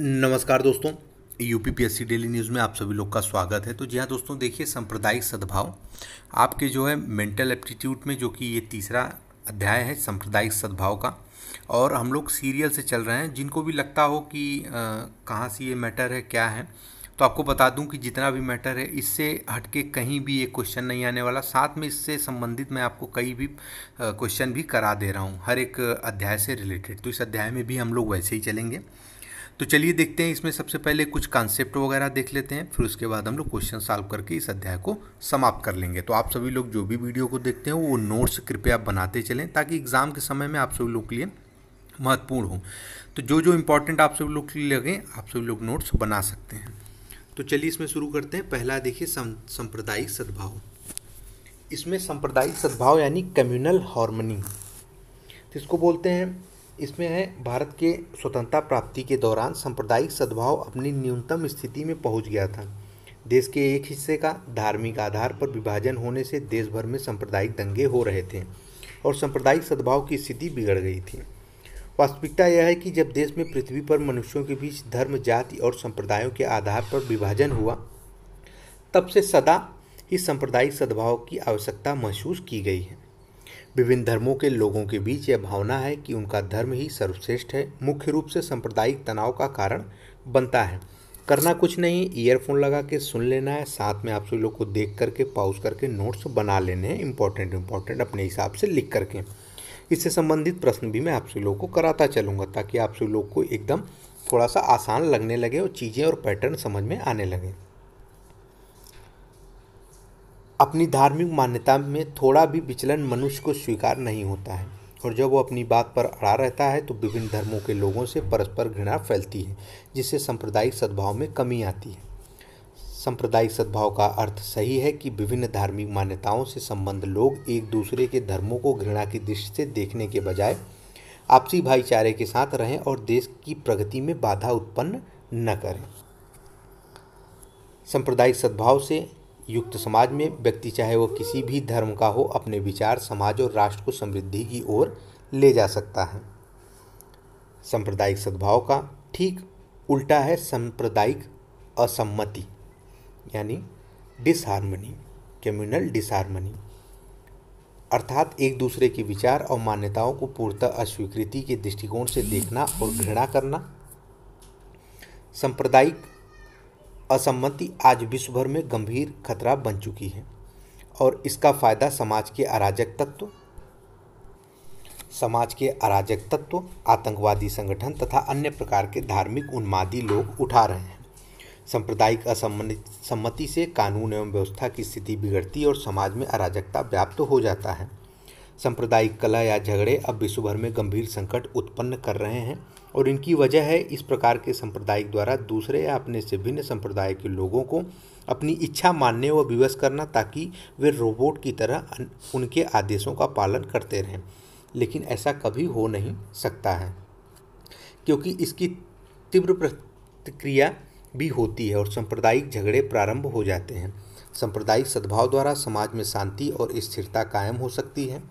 नमस्कार दोस्तों U P P S C daily news में आप सभी लोग का स्वागत है तो जी हाँ दोस्तों देखिए सांप्रदायिक सद्भाव आपके जो है मेंटल एप्टीट्यूड में जो कि ये तीसरा अध्याय है सांप्रदायिक सद्भाव का और हम लोग सीरियल से चल रहे हैं जिनको भी लगता हो कि कहाँ से ये मैटर है क्या है तो आपको बता दूं कि जितना भी मैटर है इससे हटके कहीं भी ये क्वेश्चन नहीं आने वाला साथ में इससे संबंधित मैं आपको कई भी क्वेश्चन भी करा दे रहा हूँ हर एक अध्याय से रिलेटेड तो इस अध्याय में भी हम लोग वैसे ही चलेंगे तो चलिए देखते हैं इसमें सबसे पहले कुछ कॉन्सेप्ट वगैरह देख लेते हैं फिर उसके बाद हम लोग क्वेश्चन सॉल्व करके इस अध्याय को समाप्त कर लेंगे तो आप सभी लोग जो भी वीडियो को देखते हैं वो नोट्स कृपया बनाते चलें ताकि एग्ज़ाम के समय में आप सभी लोग के लिए महत्वपूर्ण हो तो जो जो इम्पोर्टेंट आप सभी लोग के लिए लगें आप सभी लोग नोट्स बना सकते हैं तो चलिए इसमें शुरू करते हैं पहला देखिए सांप्रदायिक सद्भाव इसमें सांप्रदायिक सद्भाव यानी कम्युनल हार्मनी तो इसको बोलते हैं इसमें है भारत के स्वतंत्रता प्राप्ति के दौरान सांप्रदायिक सद्भाव अपनी न्यूनतम स्थिति में पहुंच गया था देश के एक हिस्से का धार्मिक आधार पर विभाजन होने से देश भर में सांप्रदायिक दंगे हो रहे थे और सांप्रदायिक सद्भाव की स्थिति बिगड़ गई थी वास्तविकता यह है कि जब देश में पृथ्वी पर मनुष्यों के बीच धर्म जाति और संप्रदायों के आधार पर विभाजन हुआ तब से सदा ही सांप्रदायिक सद्भाव की आवश्यकता महसूस की गई है विभिन्न धर्मों के लोगों के बीच यह भावना है कि उनका धर्म ही सर्वश्रेष्ठ है मुख्य रूप से सांप्रदायिक तनाव का कारण बनता है करना कुछ नहीं ईयरफोन लगा के सुन लेना है साथ में आप सभी लोग को देख करके पाउज करके नोट्स बना लेने हैं इंपॉर्टेंट इम्पॉर्टेंट अपने हिसाब से लिख करके इससे संबंधित प्रश्न भी मैं आप सभी लोग को कराता चलूँगा ताकि आप सभी लोग को एकदम थोड़ा सा आसान लगने लगे और चीज़ें और पैटर्न समझ में आने लगें अपनी धार्मिक मान्यता में थोड़ा भी विचलन मनुष्य को स्वीकार नहीं होता है और जब वो अपनी बात पर अड़ा रहता है तो विभिन्न धर्मों के लोगों से परस्पर घृणा फैलती है जिससे सांप्रदायिक सद्भाव में कमी आती है सांप्रदायिक सद्भाव का अर्थ सही है कि विभिन्न धार्मिक मान्यताओं से संबंध लोग एक दूसरे के धर्मों को घृणा की दृष्टि से देखने के बजाय आपसी भाईचारे के साथ रहें और देश की प्रगति में बाधा उत्पन्न न करें सांप्रदायिक सद्भाव से युक्त समाज में व्यक्ति चाहे वो किसी भी धर्म का हो अपने विचार समाज और राष्ट्र को समृद्धि की ओर ले जा सकता है सांप्रदायिक सद्भाव का ठीक उल्टा है सांप्रदायिक असम्मति यानी डिसहारमनी कम्युनल डिसहारमनी अर्थात एक दूसरे के विचार और मान्यताओं को पूर्णतः अस्वीकृति के दृष्टिकोण से देखना और घृणा करना सांप्रदायिक असम्मति आज विश्व भर में गंभीर खतरा बन चुकी है और इसका फ़ायदा समाज के अराजक तत्व समाज के अराजक तत्व आतंकवादी संगठन तथा अन्य प्रकार के धार्मिक उन्मादी लोग उठा रहे हैं सांप्रदायिक असम्मति से कानून एवं व्यवस्था की स्थिति बिगड़ती और समाज में अराजकता व्याप्त हो जाता है सांप्रदायिक कला या झगड़े अब विश्वभर में गंभीर संकट उत्पन्न कर रहे हैं और इनकी वजह है इस प्रकार के सांप्रदायिक द्वारा दूसरे या अपने से भिन्न संप्रदाय के लोगों को अपनी इच्छा मानने व विवश करना ताकि वे रोबोट की तरह उनके आदेशों का पालन करते रहें लेकिन ऐसा कभी हो नहीं सकता है क्योंकि इसकी तीव्र प्रतिक्रिया भी होती है और सांप्रदायिक झगड़े प्रारंभ हो जाते हैं सांप्रदायिक सद्भाव द्वारा समाज में शांति और स्थिरता कायम हो सकती है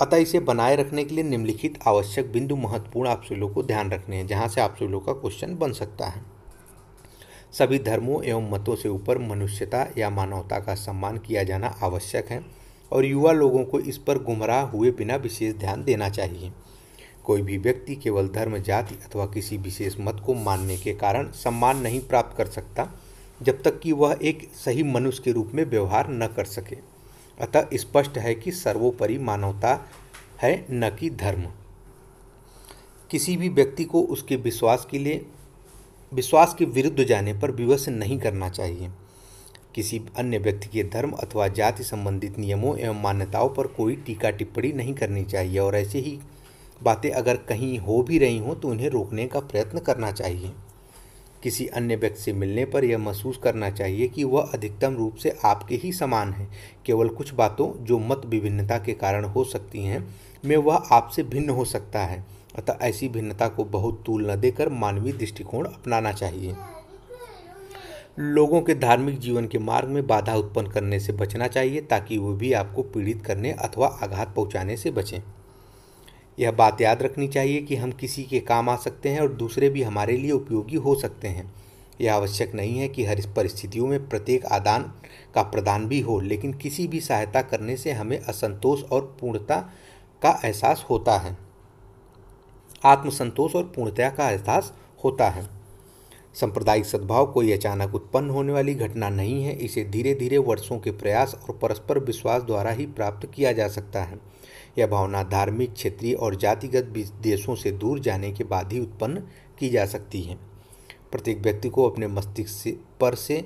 अतः इसे बनाए रखने के लिए निम्नलिखित आवश्यक बिंदु महत्वपूर्ण लोगों को ध्यान रखने हैं जहाँ से लोगों का क्वेश्चन बन सकता है सभी धर्मों एवं मतों से ऊपर मनुष्यता या मानवता का सम्मान किया जाना आवश्यक है और युवा लोगों को इस पर गुमराह हुए बिना विशेष ध्यान देना चाहिए कोई भी व्यक्ति केवल धर्म जाति अथवा किसी विशेष मत को मानने के कारण सम्मान नहीं प्राप्त कर सकता जब तक कि वह एक सही मनुष्य के रूप में व्यवहार न कर सके अतः स्पष्ट है कि सर्वोपरि मानवता है न कि धर्म किसी भी व्यक्ति को उसके विश्वास के लिए विश्वास के विरुद्ध जाने पर विवश नहीं करना चाहिए किसी अन्य व्यक्ति के धर्म अथवा जाति संबंधित नियमों एवं मान्यताओं पर कोई टीका टिप्पणी नहीं करनी चाहिए और ऐसे ही बातें अगर कहीं हो भी रही हों तो उन्हें रोकने का प्रयत्न करना चाहिए किसी अन्य व्यक्ति से मिलने पर यह महसूस करना चाहिए कि वह अधिकतम रूप से आपके ही समान है केवल कुछ बातों जो मत विभिन्नता के कारण हो सकती हैं में वह आपसे भिन्न हो सकता है अतः ऐसी भिन्नता को बहुत तूल न देकर मानवीय दृष्टिकोण अपनाना चाहिए लोगों के धार्मिक जीवन के मार्ग में बाधा उत्पन्न करने से बचना चाहिए ताकि वे भी आपको पीड़ित करने अथवा आघात पहुंचाने से बचें यह बात याद रखनी चाहिए कि हम किसी के काम आ सकते हैं और दूसरे भी हमारे लिए उपयोगी हो सकते हैं यह आवश्यक नहीं है कि हर परिस्थितियों में प्रत्येक आदान का प्रदान भी हो लेकिन किसी भी सहायता करने से हमें असंतोष और पूर्णता का एहसास होता है आत्मसंतोष और पूर्णता का एहसास होता है सांप्रदायिक सद्भाव कोई अचानक उत्पन्न होने वाली घटना नहीं है इसे धीरे धीरे वर्षों के प्रयास और परस्पर विश्वास द्वारा ही प्राप्त किया जा सकता है यह भावना धार्मिक क्षेत्रीय और जातिगत देशों से दूर जाने के बाद ही उत्पन्न की जा सकती है प्रत्येक व्यक्ति को अपने मस्तिष्क पर से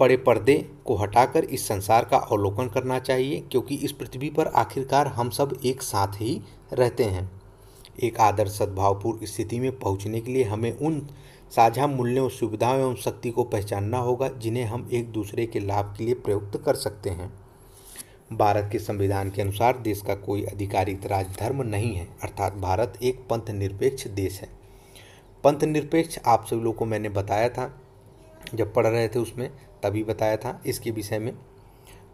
पड़े पर्दे को हटाकर इस संसार का अवलोकन करना चाहिए क्योंकि इस पृथ्वी पर आखिरकार हम सब एक साथ ही रहते हैं एक आदर्श सद्भावपूर्ण स्थिति में पहुंचने के लिए हमें उन साझा मूल्यों सुविधाओं एवं शक्ति को पहचानना होगा जिन्हें हम एक दूसरे के लाभ के लिए प्रयुक्त कर सकते हैं भारत के संविधान के अनुसार देश का कोई आधिकारिक राजधर्म नहीं है अर्थात भारत एक पंथ निरपेक्ष देश है पंथ निरपेक्ष आप सभी लोगों को मैंने बताया था जब पढ़ रहे थे उसमें तभी बताया था इसके विषय में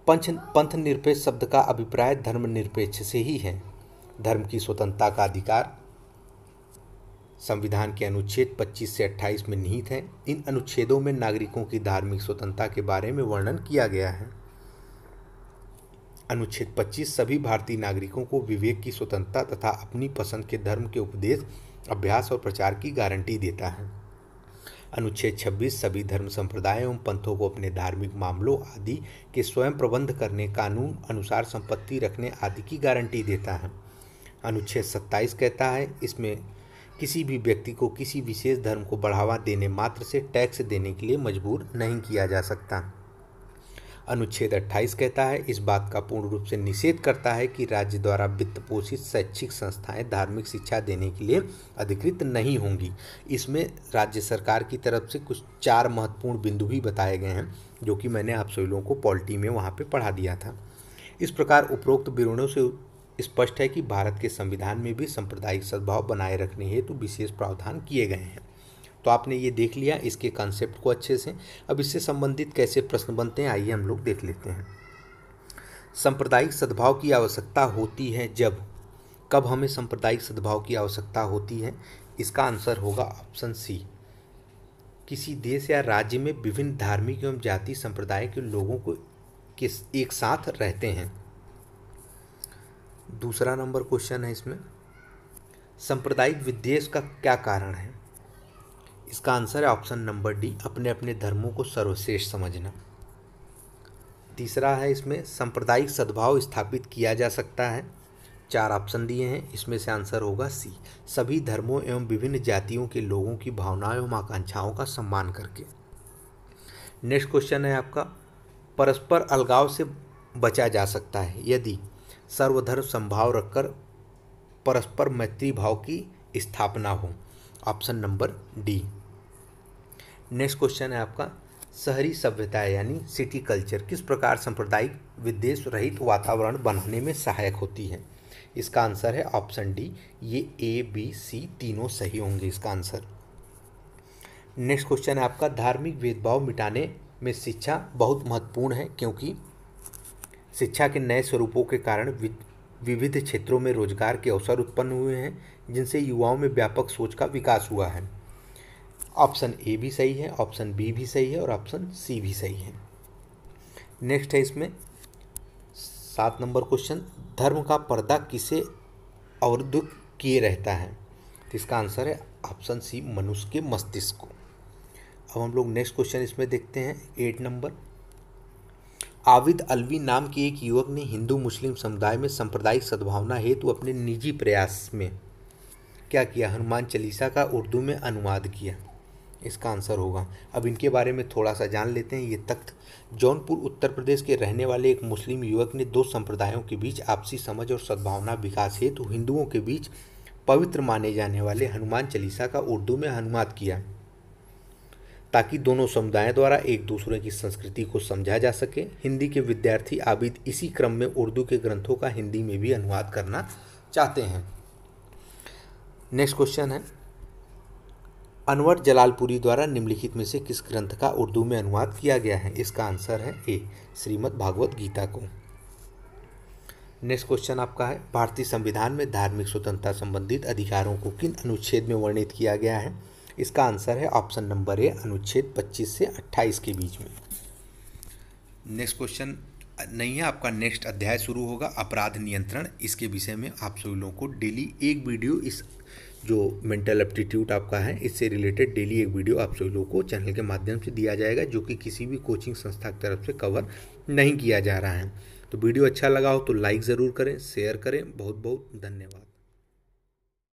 पंच पंथ निरपेक्ष शब्द का अभिप्राय धर्म निरपेक्ष से ही है धर्म की स्वतंत्रता का अधिकार संविधान के अनुच्छेद 25 से 28 में निहित हैं इन अनुच्छेदों में नागरिकों की धार्मिक स्वतंत्रता के बारे में वर्णन किया गया है अनुच्छेद 25 सभी भारतीय नागरिकों को विवेक की स्वतंत्रता तथा अपनी पसंद के धर्म के उपदेश अभ्यास और प्रचार की गारंटी देता है अनुच्छेद 26 सभी धर्म संप्रदायों एवं पंथों को अपने धार्मिक मामलों आदि के स्वयं प्रबंध करने कानून अनुसार संपत्ति रखने आदि की गारंटी देता है अनुच्छेद 27 कहता है इसमें किसी भी व्यक्ति को किसी विशेष धर्म को बढ़ावा देने मात्र से टैक्स देने के लिए मजबूर नहीं किया जा सकता अनुच्छेद 28 कहता है इस बात का पूर्ण रूप से निषेध करता है कि राज्य द्वारा वित्त पोषित शैक्षिक संस्थाएं धार्मिक शिक्षा देने के लिए अधिकृत नहीं होंगी इसमें राज्य सरकार की तरफ से कुछ चार महत्वपूर्ण बिंदु भी बताए गए हैं जो कि मैंने आप सभी लोगों को पॉलिटी में वहाँ पर पढ़ा दिया था इस प्रकार उपरोक्त विवरणों से स्पष्ट है कि भारत के संविधान में भी सांप्रदायिक सद्भाव बनाए रखने हेतु विशेष प्रावधान किए गए हैं तो आपने ये देख लिया इसके कॉन्सेप्ट को अच्छे से अब इससे संबंधित कैसे प्रश्न बनते हैं आइए हम लोग देख लेते हैं सांप्रदायिक सद्भाव की आवश्यकता होती है जब कब हमें सांप्रदायिक सद्भाव की आवश्यकता होती है इसका आंसर होगा ऑप्शन सी किसी देश या राज्य में विभिन्न धार्मिक एवं जाति संप्रदाय के लोगों को किस एक साथ रहते हैं दूसरा नंबर क्वेश्चन है इसमें सांप्रदायिक विद्वेष का क्या कारण है इसका आंसर है ऑप्शन नंबर डी अपने अपने धर्मों को सर्वश्रेष्ठ समझना तीसरा है इसमें सांप्रदायिक सद्भाव स्थापित किया जा सकता है चार ऑप्शन दिए हैं इसमें से आंसर होगा सी सभी धर्मों एवं विभिन्न जातियों के लोगों की भावनाओं एवं आकांक्षाओं का सम्मान करके नेक्स्ट क्वेश्चन है आपका परस्पर अलगाव से बचा जा सकता है यदि सर्वधर्म संभाव रखकर परस्पर मैत्री भाव की स्थापना हो option number D next question है आपका शहरी सभ्यता यानी सिटी कल्चर किस प्रकार सांप्रदायिक विदेश रहित वातावरण बनाने में सहायक होती है इसका आंसर है ऑप्शन डी ये ए बी सी तीनों सही होंगे इसका आंसर नेक्स्ट क्वेश्चन है आपका धार्मिक भेदभाव मिटाने में शिक्षा बहुत महत्वपूर्ण है क्योंकि शिक्षा के नए स्वरूपों के कारण विविध क्षेत्रों में रोजगार के अवसर उत्पन्न हुए हैं जिनसे युवाओं में व्यापक सोच का विकास हुआ है ऑप्शन ए भी सही है ऑप्शन बी भी सही है और ऑप्शन सी भी सही है नेक्स्ट है इसमें सात नंबर क्वेश्चन धर्म का पर्दा किसे अवरुद्ध किए रहता है तो इसका आंसर है ऑप्शन सी मनुष्य के मस्तिष्क को अब हम लोग नेक्स्ट क्वेश्चन इसमें देखते हैं एट नंबर आविद अलवी नाम के एक युवक ने हिंदू मुस्लिम समुदाय में सांप्रदायिक सद्भावना हेतु अपने निजी प्रयास में क्या किया हनुमान चालीसा का उर्दू में अनुवाद किया इसका आंसर होगा अब इनके बारे में थोड़ा सा जान लेते हैं ये तख्त जौनपुर उत्तर प्रदेश के रहने वाले एक मुस्लिम युवक ने दो संप्रदायों के बीच आपसी समझ और सद्भावना विकास हेतु हिंदुओं के बीच पवित्र माने जाने वाले हनुमान चालीसा का उर्दू में अनुवाद किया ताकि दोनों समुदायों द्वारा एक दूसरे की संस्कृति को समझा जा सके हिंदी के विद्यार्थी आबिद इसी क्रम में उर्दू के ग्रंथों का हिंदी में भी अनुवाद करना चाहते हैं नेक्स्ट क्वेश्चन है अनवर जलालपुरी द्वारा निम्नलिखित में से किस ग्रंथ का उर्दू में अनुवाद किया गया है इसका आंसर है ए श्रीमद् भागवत गीता को नेक्स्ट क्वेश्चन आपका है भारतीय संविधान में धार्मिक स्वतंत्रता संबंधित अधिकारों को किन अनुच्छेद में वर्णित किया गया है इसका आंसर है ऑप्शन नंबर ए अनुच्छेद 25 से 28 के बीच में नेक्स्ट क्वेश्चन नहीं है आपका नेक्स्ट अध्याय शुरू होगा अपराध नियंत्रण इसके विषय में आप सभी लोगों को डेली एक वीडियो इस जो मेंटल एप्टीट्यूड आपका है इससे रिलेटेड डेली एक वीडियो आप सभी लोगों को चैनल के माध्यम से दिया जाएगा जो कि किसी भी कोचिंग संस्था की तरफ से कवर नहीं किया जा रहा है तो वीडियो अच्छा लगा हो तो लाइक ज़रूर करें शेयर करें बहुत बहुत धन्यवाद